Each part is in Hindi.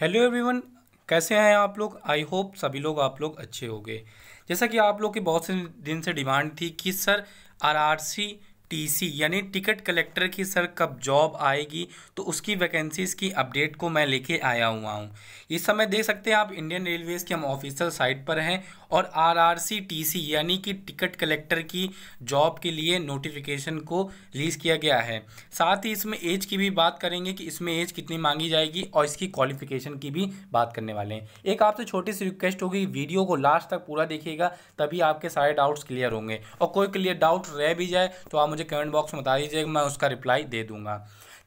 हेलो एवरीवन कैसे हैं आप लोग आई होप सभी लोग आप लोग अच्छे होंगे जैसा कि आप लोग की बहुत से दिन से डिमांड थी कि सर आरआरसी टीसी यानी टिकट कलेक्टर की सर कब जॉब आएगी तो उसकी वैकेंसीज़ की अपडेट को मैं लेके आया हुआ हूँ इस समय देख सकते हैं आप इंडियन रेलवेज़ के हम ऑफिशियल साइट पर हैं और आरआरसी टीसी यानी कि टिकट कलेक्टर की जॉब के लिए नोटिफिकेशन को रिलीज़ किया गया है साथ ही इसमें एज की भी बात करेंगे कि इसमें एज कितनी मांगी जाएगी और इसकी क्वालिफिकेशन की भी बात करने वाले हैं एक आपसे छोटी सी रिक्वेस्ट होगी वीडियो को लास्ट तक पूरा देखिएगा तभी आपके सारे डाउट्स क्लियर होंगे और कोई क्लियर डाउट रह भी जाए तो आप मुझे कमेंट बॉक्स में बता दीजिएगा मैं उसका रिप्लाई दे दूंगा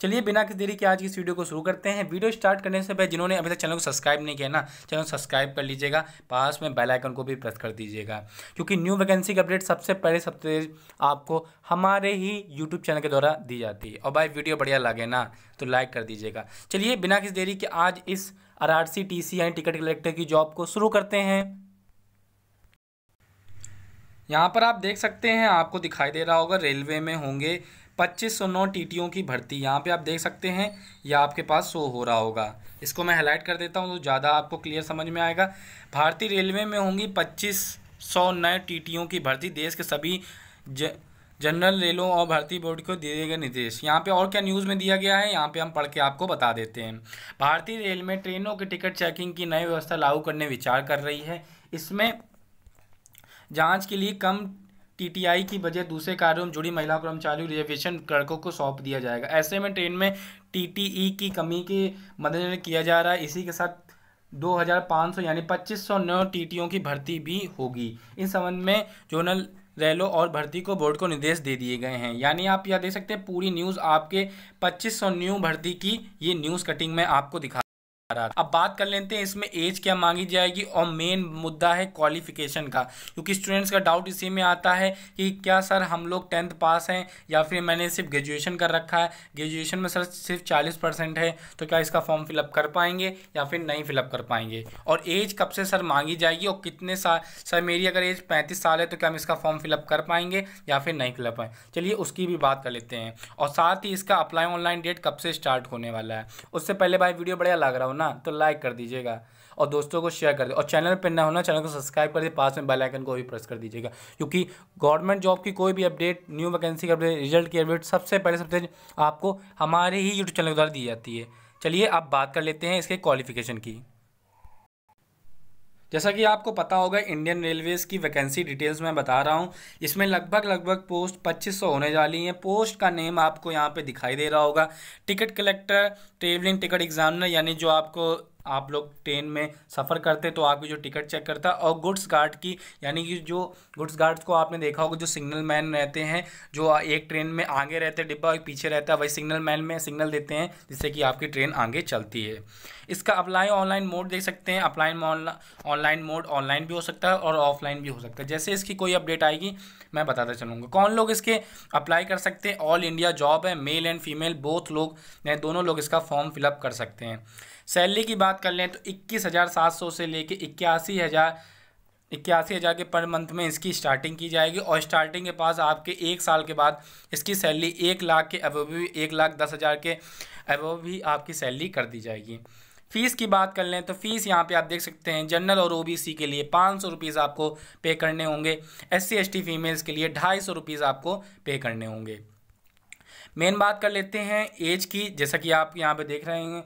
चलिए बिना किसी देरी के आज की इस वीडियो को शुरू करते हैं वीडियो स्टार्ट करने से पहले जिन्होंने अभी तक चैनल को सब्सक्राइब नहीं किया ना चैनल सब्सक्राइब कर लीजिएगा पास में बेल आइकन को भी प्रेस कर दीजिएगा क्योंकि न्यू वैकेंसी की अपडेट सबसे पहले सबसे आपको हमारे ही यूट्यूब चैनल के द्वारा दी जाती है और भाई वीडियो बढ़िया लगे ना तो लाइक कर दीजिएगा चलिए बिना किसी देरी के आज इस R R C T C यानी टिकट कलेक्टर की जॉब को शुरू करते हैं यहाँ पर आप देख सकते हैं आपको दिखाई दे रहा होगा रेलवे में होंगे पच्चीस सौ नौ ओ की भर्ती यहाँ पे आप देख सकते हैं यह आपके पास शो हो रहा होगा इसको मैं हाईलाइट कर देता हूँ तो ज़्यादा आपको क्लियर समझ में आएगा भारतीय रेलवे में होंगी पच्चीस सौ नए ओ की भर्ती देश के सभी ज जनरल रेलों और भर्ती बोर्ड को दिए गए निर्देश यहाँ पे और क्या न्यूज़ में दिया गया है यहाँ पे हम पढ़ के आपको बता देते हैं भारतीय रेल में ट्रेनों के टिकट चेकिंग की नई व्यवस्था लागू करने विचार कर रही है इसमें जांच के लिए कम टीटीआई की बजाय दूसरे कार्यों में जुड़ी महिला कर्मचारियों रिजर्वेशन क्लर्कों को सौंप दिया जाएगा ऐसे में ट्रेन में टीटीई की कमी के मद्देनजर किया जा रहा है इसी के साथ 2500 यानी 2500 नौ टीटीओं की भर्ती भी होगी इस संबंध में जोनल रेलो और भर्ती को बोर्ड को निर्देश दे दिए गए हैं यानी आप यह देख सकते हैं पूरी न्यूज़ आपके 2500 न्यू भर्ती की ये न्यूज़ कटिंग में आपको दिखा अब बात कर लेते हैं इसमें एज क्या मांगी जाएगी और मेन मुद्दा है क्वालिफिकेशन का क्योंकि स्टूडेंट्स का डाउट इसी में आता है कि क्या सर हम लोग टेंथ पास हैं या फिर मैंने सिर्फ ग्रेजुएशन कर रखा है ग्रेजुएशन में सर सिर्फ चालीस परसेंट है तो क्या इसका फॉर्म फिलअप कर पाएंगे या फिर नहीं फिलअप कर पाएंगे और एज कब से सर मांगी जाएगी और कितने साल सर मेरी अगर एज पैंतीस साल है तो क्या हम इसका फॉर्म फिलअप कर पाएंगे या फिर नहीं फिलअप पाएंगे चलिए उसकी भी बात कर लेते हैं और साथ ही इसका अप्लाई ऑनलाइन डेट कब से स्टार्ट होने वाला है उससे पहले भाई वीडियो बढ़िया लग रहा हो ना तो लाइक कर दीजिएगा और दोस्तों को शेयर कर दे और चैनल पर ना होना चैनल को सब्सक्राइब कर दे पास में बेल आइकन को भी प्रेस कर दीजिएगा क्योंकि गवर्नमेंट जॉब की कोई भी अपडेट न्यू वैकेंसी का अपडेट रिजल्ट की अपडेट सबसे पहले सबसे आपको हमारे ही यूट्यूब चैनल के द्वारा दी जाती है चलिए आप बात कर लेते हैं इसके क्वालिफिकेशन की जैसा कि आपको पता होगा इंडियन रेलवेज़ की वैकेंसी डिटेल्स मैं बता रहा हूँ इसमें लगभग लगभग पोस्ट 2500 होने जा रही हैं पोस्ट का नेम आपको यहाँ पे दिखाई दे रहा होगा ticket collector travelling ticket examiner यानी जो आपको आप लोग ट्रेन में सफ़र करते तो आपकी जो टिकट चेक करता और गुड्स गार्ड की यानी कि जो गुड्स गार्ड्स को आपने देखा होगा जो सिग्नल मैन रहते हैं जो एक ट्रेन में आगे रहते डिब्बा और पीछे रहता है वही सिग्नल मैन में सिग्नल देते हैं जिससे कि आपकी ट्रेन आगे चलती है इसका अप्लाई ऑनलाइन मोड देख सकते हैं अप्लाई ऑनलाइन मोड ऑनलाइन भी हो सकता है और ऑफलाइन भी हो सकता है जैसे इसकी कोई अपडेट आएगी मैं बताता चलूँगा कौन लोग इसके अप्लाई कर सकते हैं ऑल इंडिया जॉब है मेल एंड फीमेल बोथ लोग दोनों लोग इसका फॉर्म फिलअप कर सकते हैं सैलरी की बात बात कर लें तो इक्कीस हज़ार सात सौ से लेके इक्यासी हज़ार इक्यासी हज़ार के पर मंथ में इसकी स्टार्टिंग की जाएगी और स्टार्टिंग के पास आपके एक साल के बाद इसकी सैलरी एक लाख के अबव भी एक लाख दस हज़ार के अबव भी आपकी सैलरी कर दी जाएगी फ़ीस की बात कर लें तो फ़ीस यहाँ पे आप देख सकते हैं जनरल और ओबीसी के लिए पाँच सौ रुपीज़ आपको पे करने होंगे S C S T females के लिए ढाई सौ रुपीज़ आपको पे करने होंगे मेन बात कर लेते हैं एज की जैसा कि आप यहाँ पे देख रहे हैं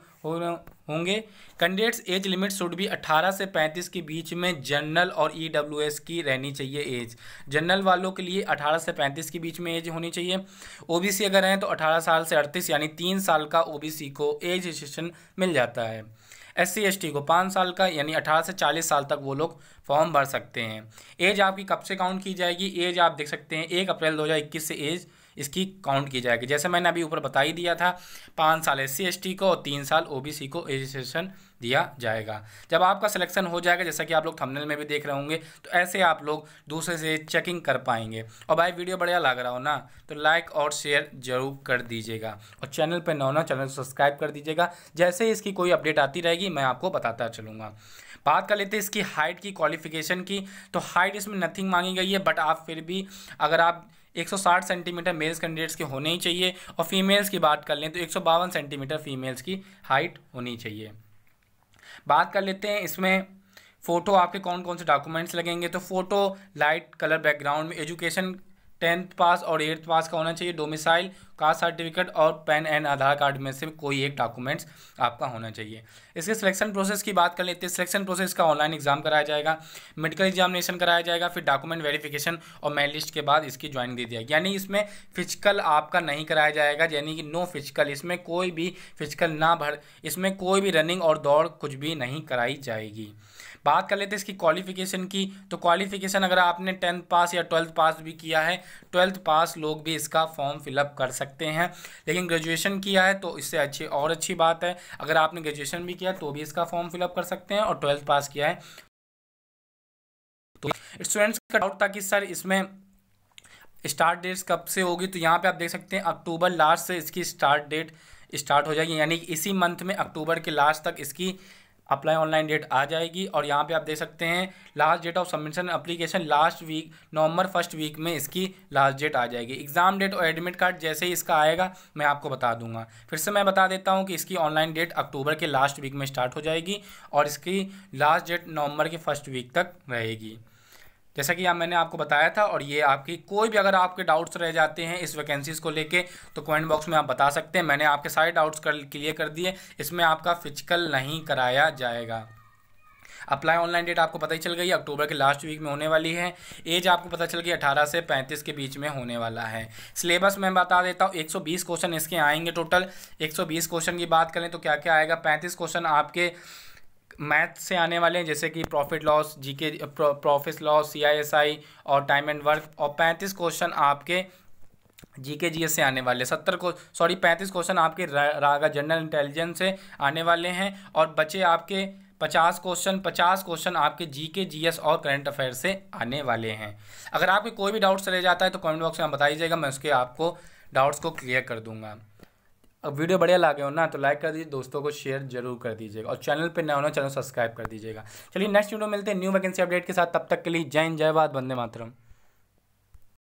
होंगे कैंडिडेट्स एज लिमिट शुड भी 18 से 35 के बीच में जनरल और ई e की रहनी चाहिए एज जनरल वालों के लिए 18 से 35 के बीच में एज होनी चाहिए ओबीसी अगर हैं तो 18 साल से 38 यानी तीन साल का ओबीसी को एज रजिस्ट्रेशन मिल जाता है एस सी को पाँच साल का यानी अठारह से चालीस साल तक वो लोग फॉर्म भर सकते हैं एज आपकी कब से काउंट की जाएगी एज आप देख सकते हैं एक अप्रैल 2021 से एज इसकी काउंट की जाएगी जैसे मैंने अभी ऊपर बता ही दिया था पाँच साल एस सी को और तीन साल ओ को रजिस्ट्रेशन दिया जाएगा जब आपका सिलेक्शन हो जाएगा जैसा कि आप लोग थंबनेल में भी देख रहे होंगे तो ऐसे आप लोग दूसरे से चेकिंग कर पाएंगे और भाई वीडियो बढ़िया लग रहा हो ना तो लाइक और शेयर जरूर कर दीजिएगा और चैनल पर नौ ना चैनल सब्सक्राइब कर दीजिएगा जैसे ही इसकी कोई अपडेट आती रहेगी मैं आपको बताता चलूँगा बात कर लेते हैं इसकी हाइट की क्वालिफिकेशन की तो हाइट इसमें नथिंग मांगी गई है बट आप फिर भी अगर आप 160 सेंटीमीटर मेल्स कैंडिडेट्स के होने ही चाहिए और फीमेल्स की बात कर लें तो एक सेंटीमीटर फीमेल्स की हाइट होनी चाहिए बात कर लेते हैं इसमें फ़ोटो आपके कौन कौन से डॉक्यूमेंट्स लगेंगे तो फ़ोटो लाइट कलर बैकग्राउंड में एजुकेशन टेंथ पास और एट्थ पास का होना चाहिए डोमिसाइल कास्ट सर्टिफिकेट और पैन एंड आधार कार्ड में से कोई एक डॉक्यूमेंट्स आपका होना चाहिए इसके सिलेक्शन प्रोसेस की बात कर लेते हैं सिलेक्शन प्रोसेस का ऑनलाइन एग्जाम कराया जाएगा मेडिकल एग्जामिनेशन कराया जाएगा फिर डॉक्यूमेंट वेरिफिकेशन और मेल लिस्ट के बाद इसकी ज्वाइनिंग दी जाएगी यानी इसमें फिजिकल आपका नहीं कराया जाएगा यानी कि नो फिजिकल इसमें कोई भी फिजिकल ना भर इसमें कोई भी रनिंग और दौड़ कुछ भी नहीं कराई जाएगी बात कर लेते हैं इसकी क्वालिफिकेशन की तो क्वालिफिकेशन अगर आपने टेंथ पास या ट्वेल्थ पास भी किया है ट्वेल्थ पास लोग भी इसका फॉर्म फिलअप कर सकते सकते हैं लेकिन ग्रेजुएशन किया है तो इससे अच्छी और अच्छी बात है अगर आपने ग्रेजुएशन भी किया तो भी इसका फॉर्म फिलअप कर सकते हैं और ट्वेल्थ पास किया है तो स्टूडेंट्स का डाउट था कि सर इसमें स्टार्ट डेट्स कब से होगी तो यहाँ पे आप देख सकते हैं अक्टूबर लास्ट से इसकी स्टार्ट डेट स्टार्ट हो जाएगी यानी इसी मंथ में अक्टूबर के लास्ट तक इसकी अप्लाई ऑनलाइन डेट आ जाएगी और यहाँ पे आप देख सकते हैं last date of submission application last week November first week में इसकी लास्ट डेट आ जाएगी एग्ज़ाम डेट और एडमिट कार्ड जैसे ही इसका आएगा मैं आपको बता दूंगा फिर से मैं बता देता हूँ कि इसकी ऑनलाइन डेट अक्टूबर के लास्ट वीक में स्टार्ट हो जाएगी और इसकी लास्ट डेट नवंबर के फर्स्ट वीक तक रहेगी जैसा कि आप मैंने आपको बताया था और ये आपकी कोई भी अगर आपके डाउट्स रह जाते हैं इस वैकेंसीज़ को लेके तो कमेंट बॉक्स में आप बता सकते हैं मैंने आपके सारे डाउट्स कर क्लियर कर दिए इसमें आपका फिजिकल नहीं कराया जाएगा अप्लाई ऑनलाइन डेट आपको पता ही चल गई अक्टूबर के लास्ट वीक में होने वाली है एज आपको पता चल गई 18 से 35 के बीच में होने वाला है सिलेबस मैं बता देता हूँ 120 क्वेश्चन इसके आएंगे टोटल 120 क्वेश्चन की बात करें तो क्या क्या आएगा 35 क्वेश्चन आपके मैथ से आने वाले हैं जैसे कि profit loss GK profit loss CISI और टाइम एंड वर्क और पैंतीस क्वेश्चन आपके जी के जी एस से आने वाले सत्तर को सॉरी पैंतीस क्वेश्चन आपके रागा जनरल इंटेलिजेंस से आने वाले हैं और बचे आपके पचास क्वेश्चन पचास क्वेश्चन आपके जी के जी एस और करंट अफेयर से आने वाले हैं अगर आपके कोई भी डाउट्स रह जाता है तो कमेंट बॉक्स में बता दीजिएगा मैं उसके आपको डाउट्स को क्लियर कर दूंगा अब वीडियो बढ़िया लगे हो ना तो लाइक कर दीजिए दोस्तों को शेयर जरूर कर दीजिएगा और चैनल पर नया होना चैनल सब्सक्राइब कर दीजिएगा चलिए नेक्स्ट वीडियो मिलते हैं न्यू वैकेंसी अपडेट के साथ तब तक के लिए जय हिंद जय भारत वंदे मातरम